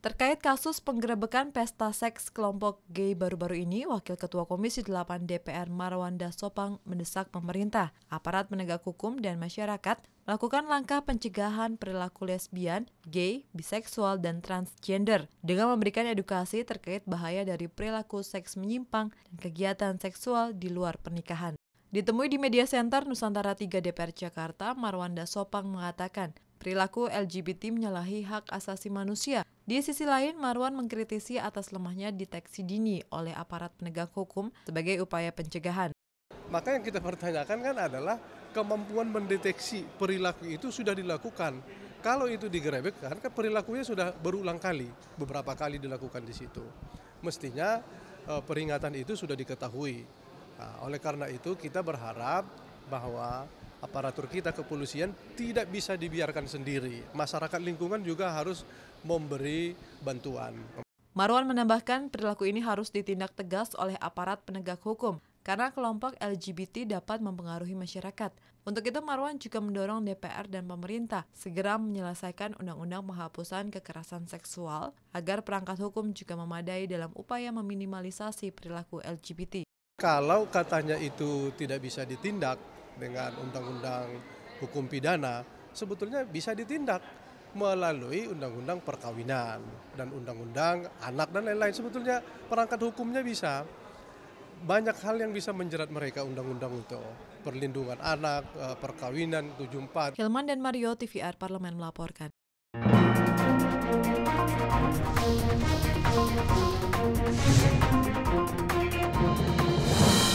Terkait kasus penggerebekan pesta seks kelompok gay baru-baru ini, Wakil Ketua Komisi 8 DPR Marwanda Sopang mendesak pemerintah, aparat penegak hukum, dan masyarakat melakukan langkah pencegahan perilaku lesbian, gay, biseksual, dan transgender dengan memberikan edukasi terkait bahaya dari perilaku seks menyimpang dan kegiatan seksual di luar pernikahan. Ditemui di Media Center Nusantara 3 DPR Jakarta, Marwanda Sopang mengatakan Perilaku LGBT menyalahi hak asasi manusia. Di sisi lain, Marwan mengkritisi atas lemahnya deteksi dini oleh aparat penegak hukum sebagai upaya pencegahan. Maka yang kita pertanyakan kan adalah kemampuan mendeteksi perilaku itu sudah dilakukan. Kalau itu digerebek kan perilakunya sudah berulang kali, beberapa kali dilakukan di situ. Mestinya e, peringatan itu sudah diketahui. Nah, oleh karena itu kita berharap bahwa aparatur kita kepolisian tidak bisa dibiarkan sendiri. Masyarakat lingkungan juga harus memberi bantuan. Marwan menambahkan perilaku ini harus ditindak tegas oleh aparat penegak hukum karena kelompok LGBT dapat mempengaruhi masyarakat. Untuk itu Marwan juga mendorong DPR dan pemerintah segera menyelesaikan undang-undang penghapusan kekerasan seksual agar perangkat hukum juga memadai dalam upaya meminimalisasi perilaku LGBT. Kalau katanya itu tidak bisa ditindak dengan undang-undang hukum pidana, sebetulnya bisa ditindak melalui undang-undang perkawinan dan undang-undang anak dan lain-lain. Sebetulnya perangkat hukumnya bisa. Banyak hal yang bisa menjerat mereka undang-undang untuk Perlindungan anak, eh, perkawinan 74. Hilman dan Mario TVR Parlemen melaporkan. you